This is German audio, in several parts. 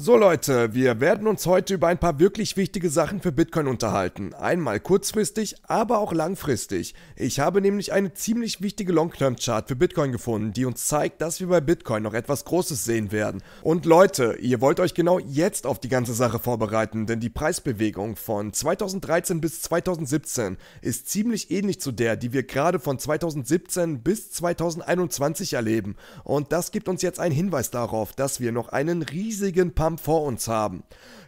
So Leute, wir werden uns heute über ein paar wirklich wichtige Sachen für Bitcoin unterhalten. Einmal kurzfristig, aber auch langfristig. Ich habe nämlich eine ziemlich wichtige Long-Term-Chart für Bitcoin gefunden, die uns zeigt, dass wir bei Bitcoin noch etwas Großes sehen werden. Und Leute, ihr wollt euch genau jetzt auf die ganze Sache vorbereiten, denn die Preisbewegung von 2013 bis 2017 ist ziemlich ähnlich zu der, die wir gerade von 2017 bis 2021 erleben. Und das gibt uns jetzt einen Hinweis darauf, dass wir noch einen riesigen Paar Kram vor uns haben.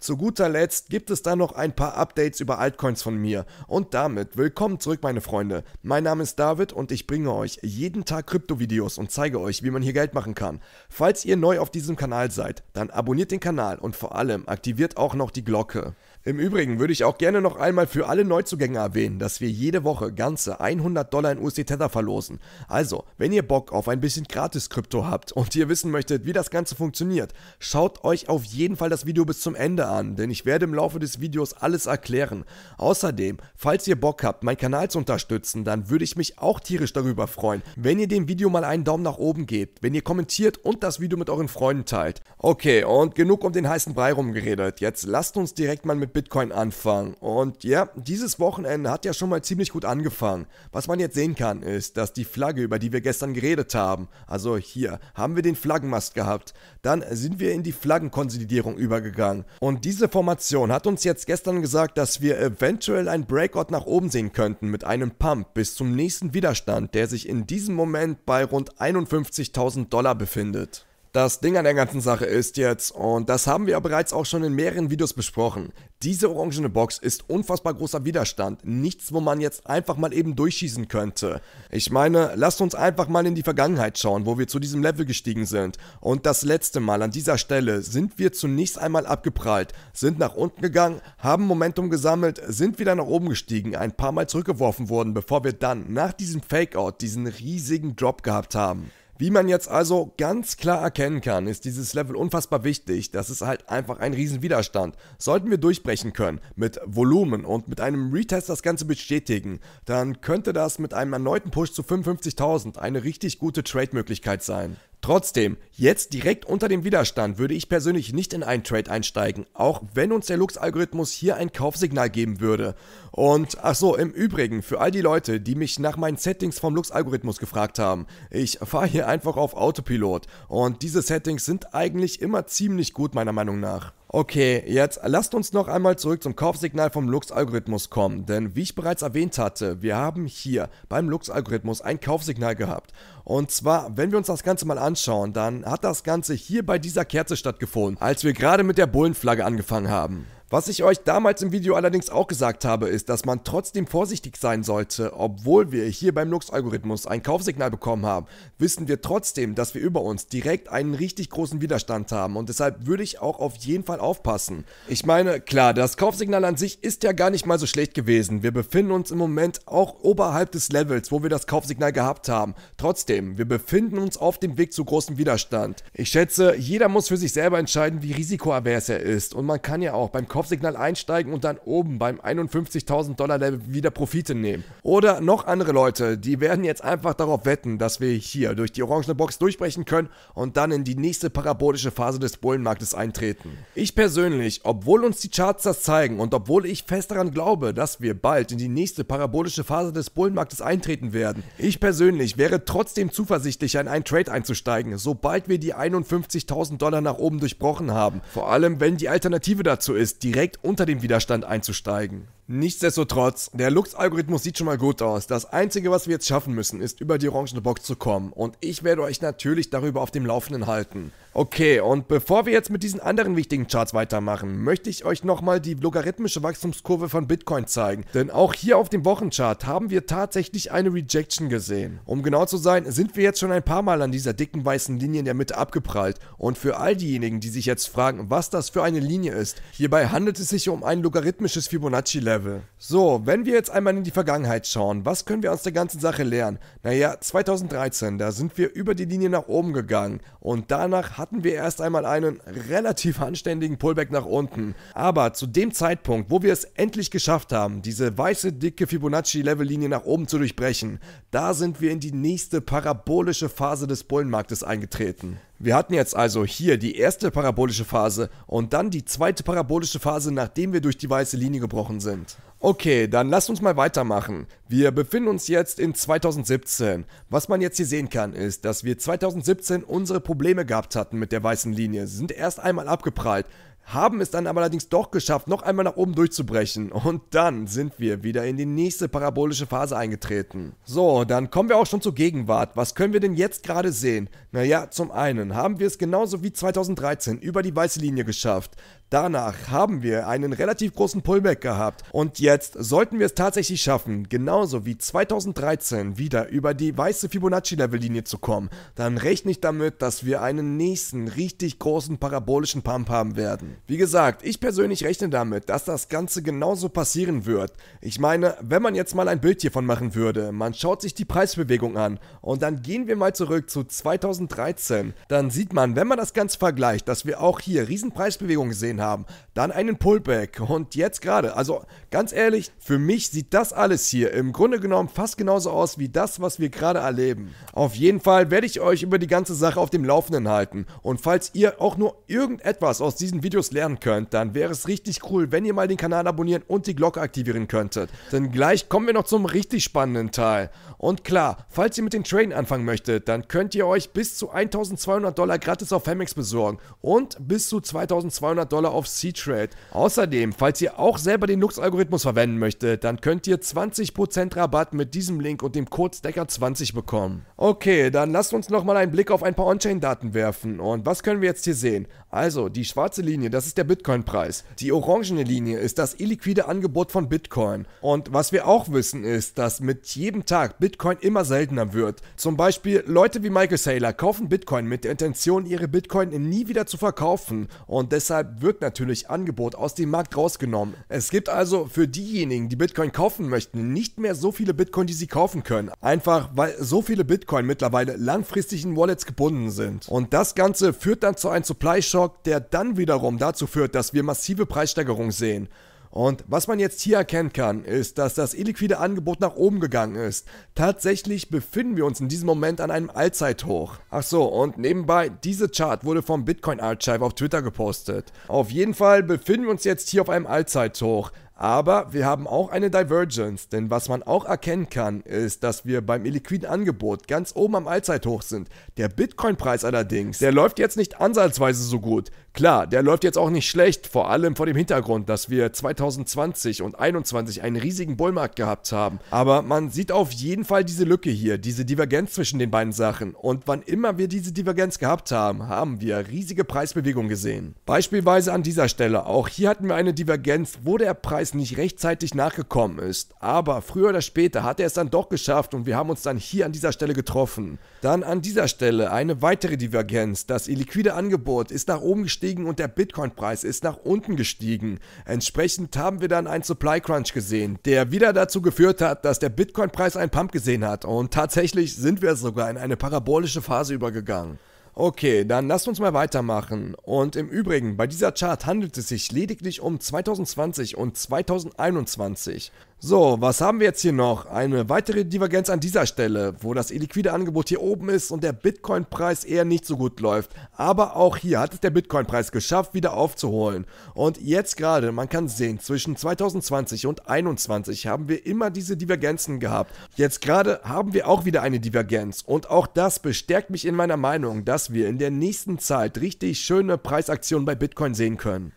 Zu guter Letzt gibt es da noch ein paar Updates über Altcoins von mir. Und damit willkommen zurück, meine Freunde. Mein Name ist David und ich bringe euch jeden Tag Krypto-Videos und zeige euch, wie man hier Geld machen kann. Falls ihr neu auf diesem Kanal seid, dann abonniert den Kanal und vor allem aktiviert auch noch die Glocke. Im Übrigen würde ich auch gerne noch einmal für alle Neuzugänge erwähnen, dass wir jede Woche ganze 100 Dollar in USD Tether verlosen. Also, wenn ihr Bock auf ein bisschen Gratis-Krypto habt und ihr wissen möchtet, wie das Ganze funktioniert, schaut euch auf jeden Fall das Video bis zum Ende an, denn ich werde im Laufe des Videos alles erklären. Außerdem, falls ihr Bock habt, meinen Kanal zu unterstützen, dann würde ich mich auch tierisch darüber freuen, wenn ihr dem Video mal einen Daumen nach oben gebt, wenn ihr kommentiert und das Video mit euren Freunden teilt. Okay, und genug um den heißen Brei rumgeredet. Jetzt lasst uns direkt mal mit Bitcoin anfangen. Und ja, dieses Wochenende hat ja schon mal ziemlich gut angefangen. Was man jetzt sehen kann, ist, dass die Flagge, über die wir gestern geredet haben, also hier haben wir den Flaggenmast gehabt, dann sind wir in die Flaggenkonsolidierung übergegangen. Und diese Formation hat uns jetzt gestern gesagt, dass wir eventuell ein Breakout nach oben sehen könnten mit einem Pump bis zum nächsten Widerstand, der sich in diesem Moment bei rund 51.000 Dollar befindet. Das Ding an der ganzen Sache ist jetzt, und das haben wir ja bereits auch schon in mehreren Videos besprochen, diese orangene Box ist unfassbar großer Widerstand. Nichts, wo man jetzt einfach mal eben durchschießen könnte. Ich meine, lasst uns einfach mal in die Vergangenheit schauen, wo wir zu diesem Level gestiegen sind. Und das letzte Mal an dieser Stelle sind wir zunächst einmal abgeprallt, sind nach unten gegangen, haben Momentum gesammelt, sind wieder nach oben gestiegen, ein paar Mal zurückgeworfen worden, bevor wir dann nach diesem Fakeout diesen riesigen Drop gehabt haben. Wie man jetzt also ganz klar erkennen kann, ist dieses Level unfassbar wichtig. Das ist halt einfach ein Riesenwiderstand. Sollten wir durchbrechen können mit Volumen und mit einem Retest das Ganze bestätigen, dann könnte das mit einem erneuten Push zu 55.000 eine richtig gute Trade-Möglichkeit sein. Trotzdem, jetzt direkt unter dem Widerstand würde ich persönlich nicht in einen Trade einsteigen, auch wenn uns der Lux-Algorithmus hier ein Kaufsignal geben würde. Und achso, im Übrigen, für all die Leute, die mich nach meinen Settings vom Lux-Algorithmus gefragt haben, ich fahre hier einfach auf Autopilot und diese Settings sind eigentlich immer ziemlich gut meiner Meinung nach. Okay, jetzt lasst uns noch einmal zurück zum Kaufsignal vom Lux-Algorithmus kommen, denn wie ich bereits erwähnt hatte, wir haben hier beim Lux-Algorithmus ein Kaufsignal gehabt. Und zwar, wenn wir uns das Ganze mal anschauen, dann hat das Ganze hier bei dieser Kerze stattgefunden, als wir gerade mit der Bullenflagge angefangen haben. Was ich euch damals im Video allerdings auch gesagt habe, ist, dass man trotzdem vorsichtig sein sollte, obwohl wir hier beim Lux-Algorithmus ein Kaufsignal bekommen haben, wissen wir trotzdem, dass wir über uns direkt einen richtig großen Widerstand haben und deshalb würde ich auch auf jeden Fall aufpassen. Ich meine, klar, das Kaufsignal an sich ist ja gar nicht mal so schlecht gewesen. Wir befinden uns im Moment auch oberhalb des Levels, wo wir das Kaufsignal gehabt haben. Trotzdem, wir befinden uns auf dem Weg zu großem Widerstand. Ich schätze, jeder muss für sich selber entscheiden, wie risikoavers er ist und man kann ja auch beim Kauf Kopfsignal einsteigen und dann oben beim 51.000 Dollar Level wieder Profite nehmen. Oder noch andere Leute, die werden jetzt einfach darauf wetten, dass wir hier durch die orangene Box durchbrechen können und dann in die nächste parabolische Phase des Bullenmarktes eintreten. Ich persönlich, obwohl uns die Charts das zeigen und obwohl ich fest daran glaube, dass wir bald in die nächste parabolische Phase des Bullenmarktes eintreten werden, ich persönlich wäre trotzdem zuversichtlich, in einen Trade einzusteigen, sobald wir die 51.000 Dollar nach oben durchbrochen haben. Vor allem, wenn die Alternative dazu ist, die direkt unter dem Widerstand einzusteigen. Nichtsdestotrotz, der Lux-Algorithmus sieht schon mal gut aus. Das Einzige, was wir jetzt schaffen müssen, ist über die orangene Box zu kommen. Und ich werde euch natürlich darüber auf dem Laufenden halten. Okay, und bevor wir jetzt mit diesen anderen wichtigen Charts weitermachen, möchte ich euch nochmal die logarithmische Wachstumskurve von Bitcoin zeigen. Denn auch hier auf dem Wochenchart haben wir tatsächlich eine Rejection gesehen. Um genau zu sein, sind wir jetzt schon ein paar Mal an dieser dicken weißen Linie in der Mitte abgeprallt. Und für all diejenigen, die sich jetzt fragen, was das für eine Linie ist, hierbei handelt es sich um ein logarithmisches Fibonacci-Level. Level. So, wenn wir jetzt einmal in die Vergangenheit schauen, was können wir aus der ganzen Sache lernen? Naja, 2013, da sind wir über die Linie nach oben gegangen und danach hatten wir erst einmal einen relativ anständigen Pullback nach unten. Aber zu dem Zeitpunkt, wo wir es endlich geschafft haben, diese weiße, dicke Fibonacci-Level-Linie nach oben zu durchbrechen, da sind wir in die nächste parabolische Phase des Bullenmarktes eingetreten. Wir hatten jetzt also hier die erste parabolische Phase und dann die zweite parabolische Phase, nachdem wir durch die weiße Linie gebrochen sind. Okay, dann lasst uns mal weitermachen. Wir befinden uns jetzt in 2017. Was man jetzt hier sehen kann, ist, dass wir 2017 unsere Probleme gehabt hatten mit der weißen Linie, Sie sind erst einmal abgeprallt haben es dann aber allerdings doch geschafft, noch einmal nach oben durchzubrechen. Und dann sind wir wieder in die nächste parabolische Phase eingetreten. So, dann kommen wir auch schon zur Gegenwart. Was können wir denn jetzt gerade sehen? Naja, zum einen haben wir es genauso wie 2013 über die weiße Linie geschafft. Danach haben wir einen relativ großen Pullback gehabt und jetzt sollten wir es tatsächlich schaffen, genauso wie 2013 wieder über die weiße Fibonacci-Level-Linie zu kommen, dann rechne ich damit, dass wir einen nächsten richtig großen parabolischen Pump haben werden. Wie gesagt, ich persönlich rechne damit, dass das Ganze genauso passieren wird. Ich meine, wenn man jetzt mal ein Bild hiervon machen würde, man schaut sich die Preisbewegung an und dann gehen wir mal zurück zu 2013, dann sieht man, wenn man das Ganze vergleicht, dass wir auch hier Riesenpreisbewegungen sehen, gesehen haben, dann einen Pullback und jetzt gerade. Also ganz ehrlich, für mich sieht das alles hier im Grunde genommen fast genauso aus wie das, was wir gerade erleben. Auf jeden Fall werde ich euch über die ganze Sache auf dem Laufenden halten und falls ihr auch nur irgendetwas aus diesen Videos lernen könnt, dann wäre es richtig cool, wenn ihr mal den Kanal abonnieren und die Glocke aktivieren könntet. Denn gleich kommen wir noch zum richtig spannenden Teil. Und klar, falls ihr mit den Traden anfangen möchtet, dann könnt ihr euch bis zu 1200 Dollar gratis auf Femex besorgen und bis zu 2200 Dollar Dollar auf C-Trade. Außerdem, falls ihr auch selber den Lux-Algorithmus verwenden möchtet, dann könnt ihr 20% Rabatt mit diesem Link und dem Code Stacker20 bekommen. Okay, dann lasst uns nochmal einen Blick auf ein paar On-Chain-Daten werfen. Und was können wir jetzt hier sehen? Also, die schwarze Linie, das ist der Bitcoin-Preis. Die orangene Linie ist das illiquide Angebot von Bitcoin. Und was wir auch wissen ist, dass mit jedem Tag Bitcoin immer seltener wird. Zum Beispiel Leute wie Michael Saylor kaufen Bitcoin mit der Intention, ihre Bitcoin nie wieder zu verkaufen. Und deshalb wird wird natürlich Angebot aus dem Markt rausgenommen. Es gibt also für diejenigen, die Bitcoin kaufen möchten, nicht mehr so viele Bitcoin, die sie kaufen können. Einfach weil so viele Bitcoin mittlerweile langfristig in Wallets gebunden sind. Und das Ganze führt dann zu einem Supply-Shock, der dann wiederum dazu führt, dass wir massive Preissteigerungen sehen. Und was man jetzt hier erkennen kann, ist, dass das illiquide Angebot nach oben gegangen ist. Tatsächlich befinden wir uns in diesem Moment an einem Allzeithoch. Ach so, und nebenbei, diese Chart wurde vom Bitcoin Archive auf Twitter gepostet. Auf jeden Fall befinden wir uns jetzt hier auf einem Allzeithoch. Aber wir haben auch eine Divergence, denn was man auch erkennen kann, ist, dass wir beim illiquiden Angebot ganz oben am Allzeithoch sind. Der Bitcoin-Preis allerdings, der läuft jetzt nicht ansatzweise so gut. Klar, der läuft jetzt auch nicht schlecht, vor allem vor dem Hintergrund, dass wir 2020 und 2021 einen riesigen Bullmarkt gehabt haben. Aber man sieht auf jeden Fall diese Lücke hier, diese Divergenz zwischen den beiden Sachen. Und wann immer wir diese Divergenz gehabt haben, haben wir riesige Preisbewegungen gesehen. Beispielsweise an dieser Stelle, auch hier hatten wir eine Divergenz, wo der Preis Hinweis nicht rechtzeitig nachgekommen ist. Aber früher oder später hat er es dann doch geschafft und wir haben uns dann hier an dieser Stelle getroffen. Dann an dieser Stelle eine weitere Divergenz. Das illiquide Angebot ist nach oben gestiegen und der Bitcoin-Preis ist nach unten gestiegen. Entsprechend haben wir dann einen Supply Crunch gesehen, der wieder dazu geführt hat, dass der Bitcoin-Preis einen Pump gesehen hat. Und tatsächlich sind wir sogar in eine parabolische Phase übergegangen. Okay, dann lasst uns mal weitermachen. Und im Übrigen, bei dieser Chart handelt es sich lediglich um 2020 und 2021. So, was haben wir jetzt hier noch? Eine weitere Divergenz an dieser Stelle, wo das illiquide Angebot hier oben ist und der Bitcoin-Preis eher nicht so gut läuft. Aber auch hier hat es der Bitcoin-Preis geschafft, wieder aufzuholen. Und jetzt gerade, man kann sehen, zwischen 2020 und 2021 haben wir immer diese Divergenzen gehabt. Jetzt gerade haben wir auch wieder eine Divergenz. Und auch das bestärkt mich in meiner Meinung, dass wir in der nächsten Zeit richtig schöne Preisaktionen bei Bitcoin sehen können.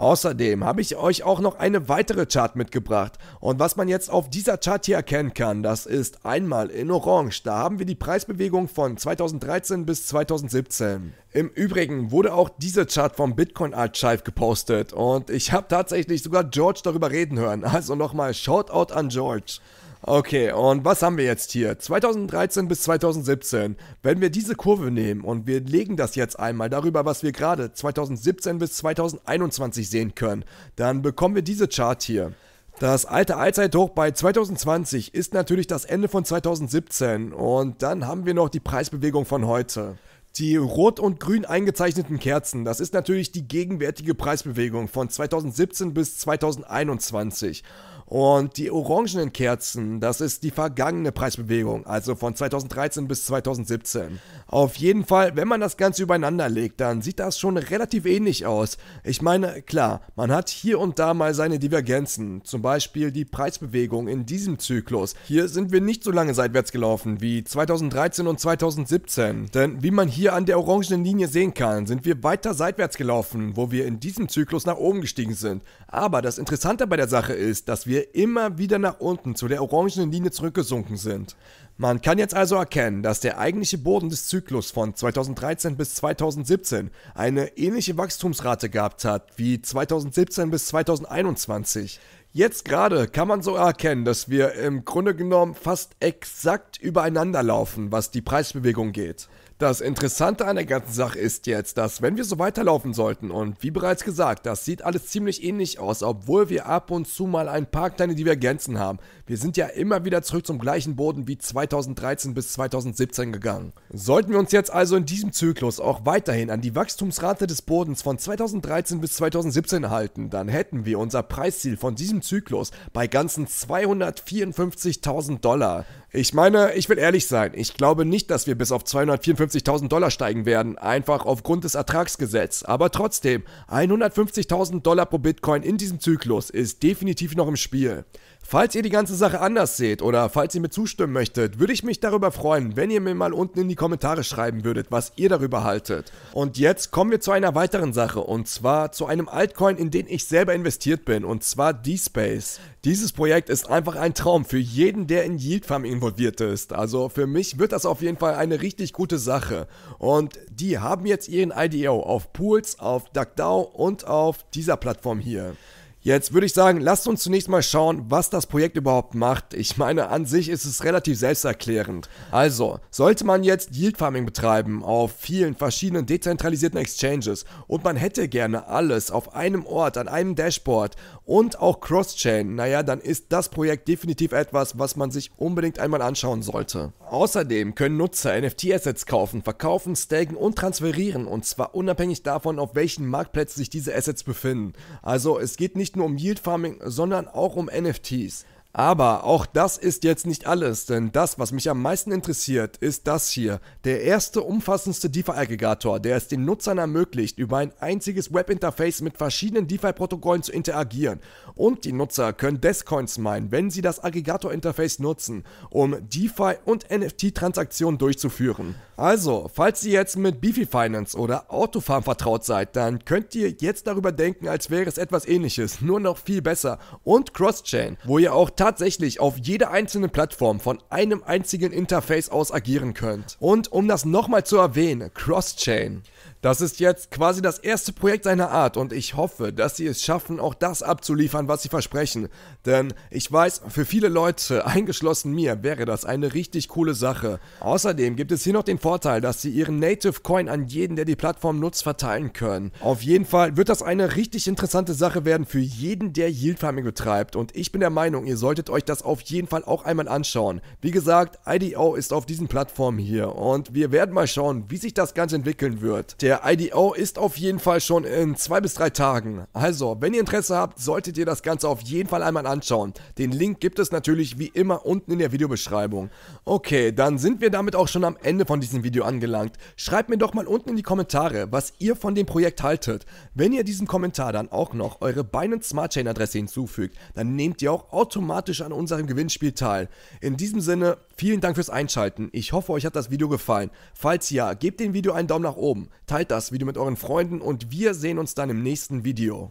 Außerdem habe ich euch auch noch eine weitere Chart mitgebracht. Und was man jetzt auf dieser Chart hier erkennen kann, das ist einmal in Orange. Da haben wir die Preisbewegung von 2013 bis 2017. Im Übrigen wurde auch diese Chart vom Bitcoin Archive gepostet und ich habe tatsächlich sogar George darüber reden hören. Also nochmal Shoutout an George. Okay, und was haben wir jetzt hier? 2013 bis 2017. Wenn wir diese Kurve nehmen und wir legen das jetzt einmal darüber, was wir gerade 2017 bis 2021 sehen können, dann bekommen wir diese Chart hier. Das alte Allzeithoch bei 2020 ist natürlich das Ende von 2017 und dann haben wir noch die Preisbewegung von heute. Die rot und grün eingezeichneten Kerzen, das ist natürlich die gegenwärtige Preisbewegung von 2017 bis 2021. Und die orangenen Kerzen, das ist die vergangene Preisbewegung, also von 2013 bis 2017. Auf jeden Fall, wenn man das Ganze übereinander legt, dann sieht das schon relativ ähnlich aus. Ich meine, klar, man hat hier und da mal seine Divergenzen, zum Beispiel die Preisbewegung in diesem Zyklus. Hier sind wir nicht so lange seitwärts gelaufen wie 2013 und 2017, denn wie man hier an der orangenen Linie sehen kann, sind wir weiter seitwärts gelaufen, wo wir in diesem Zyklus nach oben gestiegen sind. Aber das Interessante bei der Sache ist, dass wir wir immer wieder nach unten zu der orangenen Linie zurückgesunken sind. Man kann jetzt also erkennen, dass der eigentliche Boden des Zyklus von 2013 bis 2017 eine ähnliche Wachstumsrate gehabt hat wie 2017 bis 2021. Jetzt gerade kann man so erkennen, dass wir im Grunde genommen fast exakt übereinander laufen, was die Preisbewegung geht. Das Interessante an der ganzen Sache ist jetzt, dass wenn wir so weiterlaufen sollten und wie bereits gesagt, das sieht alles ziemlich ähnlich aus, obwohl wir ab und zu mal ein paar kleine Divergenzen haben. Wir sind ja immer wieder zurück zum gleichen Boden wie 2013 bis 2017 gegangen. Sollten wir uns jetzt also in diesem Zyklus auch weiterhin an die Wachstumsrate des Bodens von 2013 bis 2017 halten, dann hätten wir unser Preisziel von diesem Zyklus bei ganzen 254.000 Dollar. Ich meine, ich will ehrlich sein. Ich glaube nicht, dass wir bis auf 254.000 Dollar steigen werden, einfach aufgrund des Ertragsgesetzes. Aber trotzdem, 150.000 Dollar pro Bitcoin in diesem Zyklus ist definitiv noch im Spiel. Falls ihr die ganze Sache anders seht oder falls ihr mir zustimmen möchtet, würde ich mich darüber freuen, wenn ihr mir mal unten in die Kommentare schreiben würdet, was ihr darüber haltet. Und jetzt kommen wir zu einer weiteren Sache und zwar zu einem Altcoin, in den ich selber investiert bin und zwar DSpace. Dieses Projekt ist einfach ein Traum für jeden, der in Yield Farm involviert ist. Also für mich wird das auf jeden Fall eine richtig gute Sache. Und die haben jetzt ihren IDO auf Pools, auf DuckDAO und auf dieser Plattform hier. Jetzt würde ich sagen, lasst uns zunächst mal schauen, was das Projekt überhaupt macht. Ich meine, an sich ist es relativ selbsterklärend. Also, sollte man jetzt Yield Farming betreiben auf vielen verschiedenen dezentralisierten Exchanges und man hätte gerne alles auf einem Ort, an einem Dashboard und auch Cross-Chain, naja, dann ist das Projekt definitiv etwas, was man sich unbedingt einmal anschauen sollte. Außerdem können Nutzer NFT-Assets kaufen, verkaufen, staken und transferieren und zwar unabhängig davon, auf welchen Marktplätzen sich diese Assets befinden. Also, es geht nicht nicht nur um Yield Farming, sondern auch um NFTs. Aber auch das ist jetzt nicht alles, denn das, was mich am meisten interessiert, ist das hier. Der erste umfassendste DeFi-Aggregator, der es den Nutzern ermöglicht, über ein einziges Webinterface mit verschiedenen DeFi-Protokollen zu interagieren. Und die Nutzer können Descoins meinen, wenn sie das Aggregator-Interface nutzen, um DeFi- und NFT-Transaktionen durchzuführen. Also, falls ihr jetzt mit Beefy Finance oder Autofarm vertraut seid, dann könnt ihr jetzt darüber denken, als wäre es etwas ähnliches, nur noch viel besser. Und Crosschain, wo ihr auch tatsächlich auf jeder einzelnen Plattform von einem einzigen Interface aus agieren könnt. Und um das nochmal zu erwähnen, Crosschain. Das ist jetzt quasi das erste Projekt seiner Art und ich hoffe, dass sie es schaffen, auch das abzuliefern, was sie versprechen. Denn ich weiß, für viele Leute, eingeschlossen mir, wäre das eine richtig coole Sache. Außerdem gibt es hier noch den Vorteil, dass sie ihren Native Coin an jeden, der die Plattform nutzt, verteilen können. Auf jeden Fall wird das eine richtig interessante Sache werden für jeden, der Yield Farming betreibt und ich bin der Meinung, ihr solltet euch das auf jeden Fall auch einmal anschauen. Wie gesagt, IDO ist auf diesen Plattformen hier und wir werden mal schauen, wie sich das Ganze entwickeln wird. Der der IDO ist auf jeden Fall schon in zwei bis drei Tagen. Also, wenn ihr Interesse habt, solltet ihr das Ganze auf jeden Fall einmal anschauen. Den Link gibt es natürlich wie immer unten in der Videobeschreibung. Okay, dann sind wir damit auch schon am Ende von diesem Video angelangt. Schreibt mir doch mal unten in die Kommentare, was ihr von dem Projekt haltet. Wenn ihr diesem Kommentar dann auch noch eure Binance Smart Chain Adresse hinzufügt, dann nehmt ihr auch automatisch an unserem Gewinnspiel teil. In diesem Sinne, Vielen Dank fürs Einschalten. Ich hoffe, euch hat das Video gefallen. Falls ja, gebt dem Video einen Daumen nach oben, teilt das Video mit euren Freunden und wir sehen uns dann im nächsten Video.